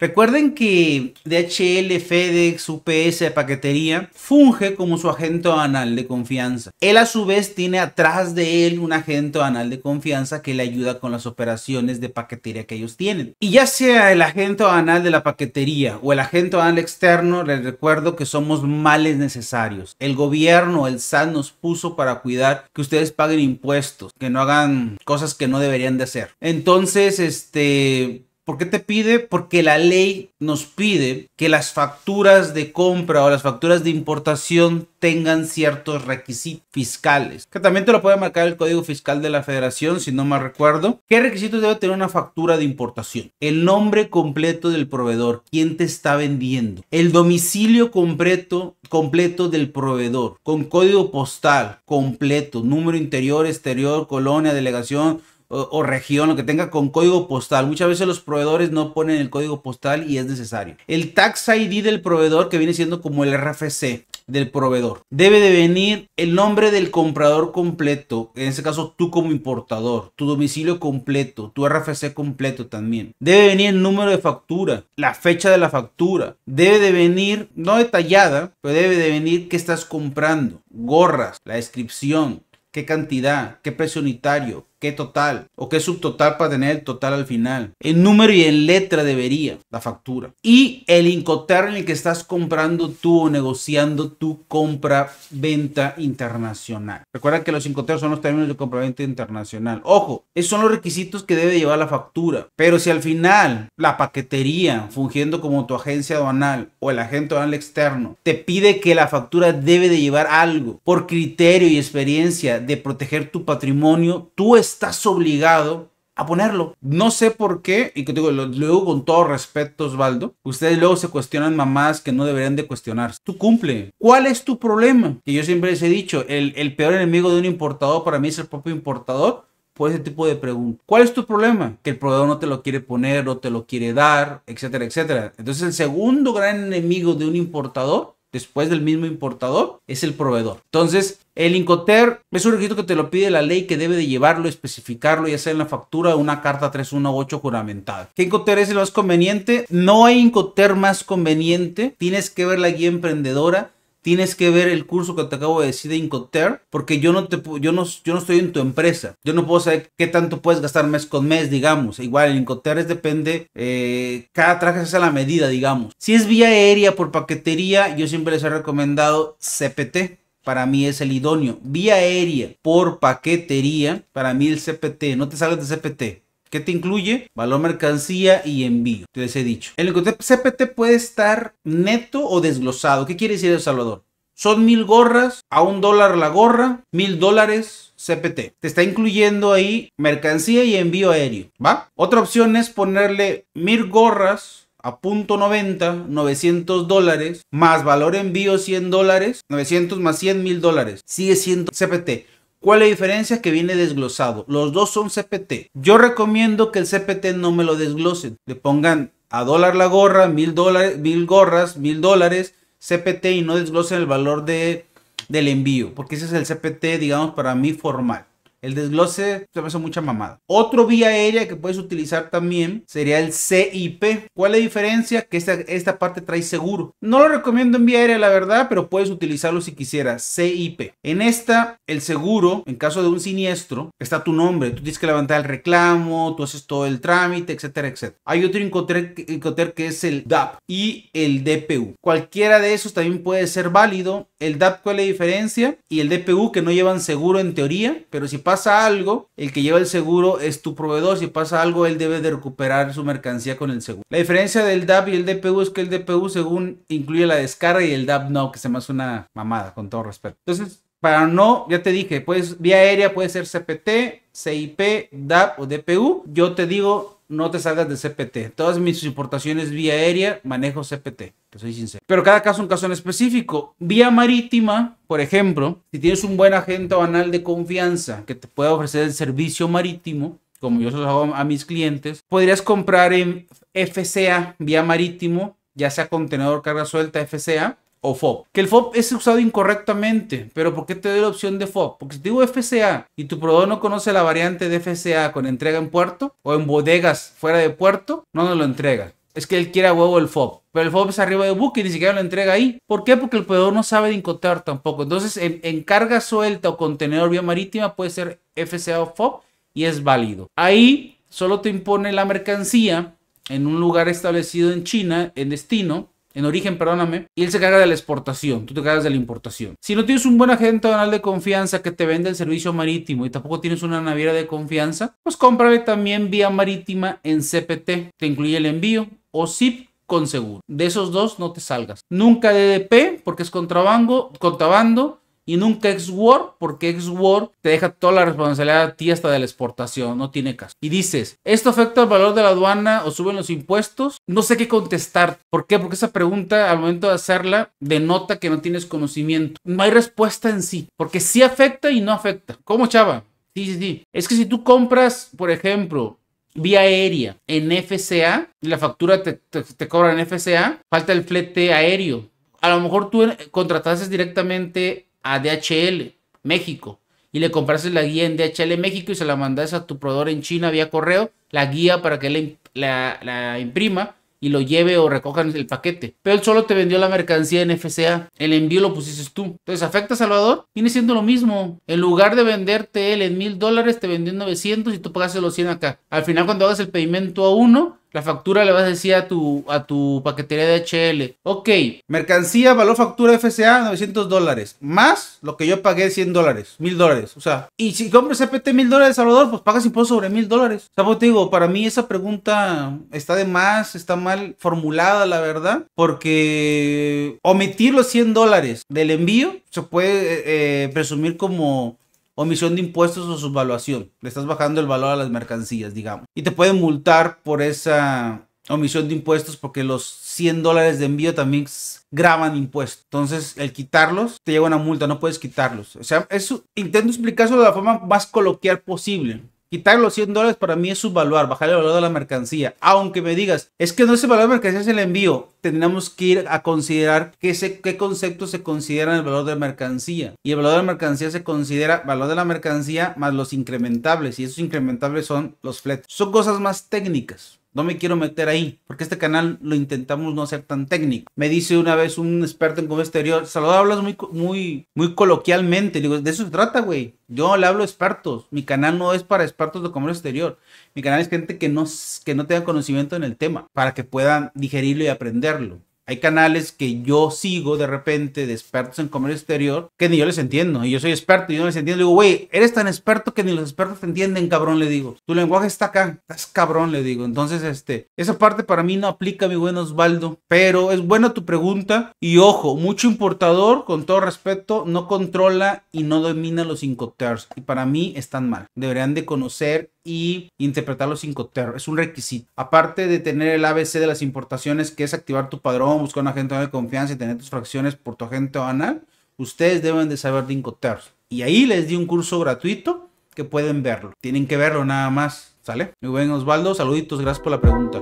Recuerden que DHL, FedEx, UPS paquetería funge como su agente anal de confianza. Él a su vez tiene atrás de él un agente anal de confianza que le ayuda con las operaciones de paquetería que ellos tienen. Y ya sea el agente anal de la paquetería o el agente anal externo, les recuerdo que somos males necesarios. El gobierno, el SAT nos puso para cuidar que ustedes paguen impuestos, que no hagan cosas que no deberían de hacer. Entonces, este, ¿Por qué te pide? Porque la ley nos pide que las facturas de compra o las facturas de importación tengan ciertos requisitos fiscales, que también te lo puede marcar el Código Fiscal de la Federación, si no me recuerdo. ¿Qué requisitos debe tener una factura de importación? El nombre completo del proveedor, quién te está vendiendo, el domicilio completo, completo del proveedor, con código postal completo, número interior, exterior, colonia, delegación, o, región, lo que tenga con código postal. Muchas veces los proveedores no ponen el código postal y es necesario. El Tax ID del proveedor que viene siendo como el RFC del proveedor. Debe de venir el nombre del comprador completo, en este caso tú como importador, tu domicilio completo, tu RFC completo también. Debe venir el número de factura, la fecha de la factura. Debe de venir, no detallada, pero debe de venir qué estás comprando, gorras, la descripción, qué cantidad, qué precio unitario, qué total o qué subtotal para tener el total al final. En número y en letra debería la factura. Y el incoterm en el que estás comprando tú o negociando tu compra-venta internacional. Recuerda que los incoterms son los términos de compra-venta internacional. Ojo, esos son los requisitos que debe llevar la factura. Pero si al final la paquetería, fungiendo como tu agencia aduanal o el agente aduanal externo, te pide que la factura debe de llevar algo por criterio y experiencia de proteger tu patrimonio, tú estás estás obligado a ponerlo. No sé por qué, y que digo, lo, digo con todo respeto, Osvaldo, ustedes luego se cuestionan mamás que no deberían de cuestionarse. Tú cumple. ¿Cuál es tu problema? Que yo siempre les he dicho, el, el peor enemigo de un importador para mí es el propio importador por ese tipo de preguntas. ¿Cuál es tu problema? Que el proveedor no te lo quiere poner, o te lo quiere dar, etcétera, etcétera. Entonces el segundo gran enemigo de un importador después del mismo importador es el proveedor. Entonces, el Incoter es un requisito que te lo pide la ley que debe de llevarlo, especificarlo, ya sea en la factura o una carta 318 juramentada. ¿Qué Incoter es el más conveniente? No hay Incoter más conveniente. Tienes que ver la guía emprendedora tienes que ver el curso que te acabo de decir de Incoter, porque yo no, te, yo, yo no estoy en tu empresa. Yo no puedo saber qué tanto puedes gastar mes con mes, digamos. Igual, el Incoter es depende, eh, cada traje es a la medida, digamos. Si es vía aérea por paquetería, yo siempre les he recomendado CPT para mí es el idóneo. Vía aérea por paquetería, para mí el CPT, no te salgas de CPT. ¿Qué te incluye valor mercancía y envío. Te les he dicho. El CPT puede estar neto o desglosado. ¿Qué quiere decir El Salvador? Son mil gorras, a un dólar la gorra, mil dólares CPT. Te está incluyendo ahí mercancía y envío aéreo, ¿va? Otra opción es ponerle mil gorras a punto 90, 900 dólares, más valor envío 100 dólares, 900 más 100 mil dólares, sigue siendo CPT. ¿Cuál es la diferencia? Que viene desglosado. Los dos son CPT. Yo recomiendo que el CPT no me lo desglosen. Le pongan a dólar la gorra, mil, dólares, mil gorras, mil dólares, CPT y no desglosen el valor de, del envío. Porque ese es el CPT, digamos, para mí formal. El desglose se me hace mucha mamada. Otro vía aérea que puedes utilizar también sería el CIP. ¿Cuál es la diferencia? Que esta, esta parte trae seguro. No lo recomiendo en vía aérea, la verdad, pero puedes utilizarlo si quisieras. CIP. En esta, el seguro, en caso de un siniestro, está tu nombre. Tú tienes que levantar el reclamo, tú haces todo el trámite, etcétera, etcétera. Hay otro incoter que es el DAP y el DPU. Cualquiera de esos también puede ser válido. El DAP, ¿cuál es la diferencia? Y el DPU que no llevan seguro en teoría, pero si pasa algo, el que lleva el seguro es tu proveedor. Si pasa algo, él debe de recuperar su mercancía con el seguro. La diferencia del DAP y el DPU es que el DPU, según incluye la descarga y el DAP no, que se me hace una mamada, con todo respeto. Entonces, para no, ya te dije, pues vía aérea puede ser CPT, CIP, DAP o DPU. Yo te digo, no te salgas de CPT. Todas mis importaciones vía aérea manejo CPT, te soy sincero. Pero cada caso es un caso en específico. Vía marítima, por ejemplo, si tienes un buen agente o anal de confianza que te pueda ofrecer el servicio marítimo, como yo se lo hago a mis clientes, podrías comprar en FCA vía marítimo, ya sea contenedor carga suelta FCA, o FOB. Que el FOB es usado incorrectamente, pero ¿por qué te doy la opción de FOB? Porque si te digo FCA y tu proveedor no conoce la variante de FCA con entrega en puerto o en bodegas fuera de puerto, no nos lo entrega. Es que él quiere a huevo el FOB pero el FOB es arriba de buque y ni siquiera lo entrega ahí. ¿Por qué? Porque el proveedor no sabe de encontrar tampoco. Entonces, en, carga suelta o contenedor vía marítima puede ser FCA o FOB y es válido. Ahí solo te impone la mercancía en un lugar establecido en China, en destino, en origen, perdóname, y él se carga de la exportación, tú te cargas de la importación. Si no tienes un buen agente aduanal de confianza que te vende el servicio marítimo y tampoco tienes una naviera de confianza, pues cómprale también vía marítima en CPT, te incluye el envío o SIP con seguro. De esos dos no te salgas. Nunca DDP porque es contrabando, contrabando y nunca ex-war, porque ex-war te deja toda la responsabilidad a ti hasta de la exportación, no tiene caso. Y dices, ¿esto afecta al valor de la aduana o suben los impuestos? No sé qué contestar. ¿Por qué? Porque esa pregunta al momento de hacerla denota que no tienes conocimiento. No hay respuesta en sí, porque sí afecta y no afecta. ¿Cómo, chava? Sí, sí, sí. Es que si tú compras, por ejemplo, vía aérea en FCA, y la factura te, te cobra en FCA, falta el flete aéreo. A lo mejor tú contratases directamente a DHL México y le compraste la guía en DHL México y se la mandas a tu proveedor en China vía correo, la guía para que la, imprima y lo lleve o recojan el paquete. Pero él solo te vendió la mercancía en FCA, el envío lo pusiste tú. Entonces, ¿afecta a Salvador? Viene siendo lo mismo. En lugar de venderte él en mil dólares, te vendió en 900 y tú pagaste los 100 acá. Al final, cuando hagas el pedimento a uno, la factura le vas a decir a tu, a tu paquetería de HL, ok, mercancía, valor factura FSA, 900 dólares, más lo que yo pagué 100 dólares, 1000 dólares. O sea, y si compras CPT 1000 dólares, Salvador, pues pagas impuestos sobre 1000 dólares. O sea, pues, te digo, para mí esa pregunta está de más, está mal formulada, la verdad, porque omitir los 100 dólares del envío se puede eh, eh, presumir como omisión de impuestos o subvaluación. Le estás bajando el valor a las mercancías, digamos. Y te pueden multar por esa omisión de impuestos porque los 100 dólares de envío también graban impuestos. Entonces, el quitarlos te llega una multa, no puedes quitarlos. O sea, eso, intento explicarlo de la forma más coloquial posible. Quitar los 100 dólares para mí es subvaluar, bajar el valor de la mercancía. Aunque me digas, es que no es el valor de la mercancía, es el envío tenemos que ir a considerar qué, se, qué conceptos se considera el valor de mercancía. Y el valor de mercancía se considera valor de la mercancía más los incrementables. Y esos incrementables son los fletes. Son cosas más técnicas. No me quiero meter ahí, porque este canal lo intentamos no ser tan técnico. Me dice una vez un experto en comercio exterior, Salud hablas muy, muy, muy coloquialmente. digo, de eso se trata, güey. Yo le hablo a expertos. Mi canal no es para expertos de comercio exterior. Mi canal es gente que no, que no tenga conocimiento en el tema, para que puedan digerirlo y aprender. Hay canales que yo sigo de repente de expertos en comercio exterior que ni yo les entiendo. Y yo soy experto y no les entiendo. Le digo, güey, eres tan experto que ni los expertos te entienden, cabrón, le digo. Tu lenguaje está acá, estás cabrón, le digo. Entonces, este, esa parte para mí no aplica, mi buen Osvaldo. Pero es buena tu pregunta. Y ojo, mucho importador, con todo respeto, no controla y no domina los incoterms. Y para mí están mal. Deberían de conocer y interpretar los cinco Es un requisito. Aparte de tener el ABC de las importaciones, que es activar tu padrón, buscar un agente de confianza y tener tus fracciones por tu agente anal ustedes deben de saber de Y ahí les di un curso gratuito que pueden verlo. Tienen que verlo nada más. ¿Sale? Muy buen Osvaldo. Saluditos. Gracias por la pregunta.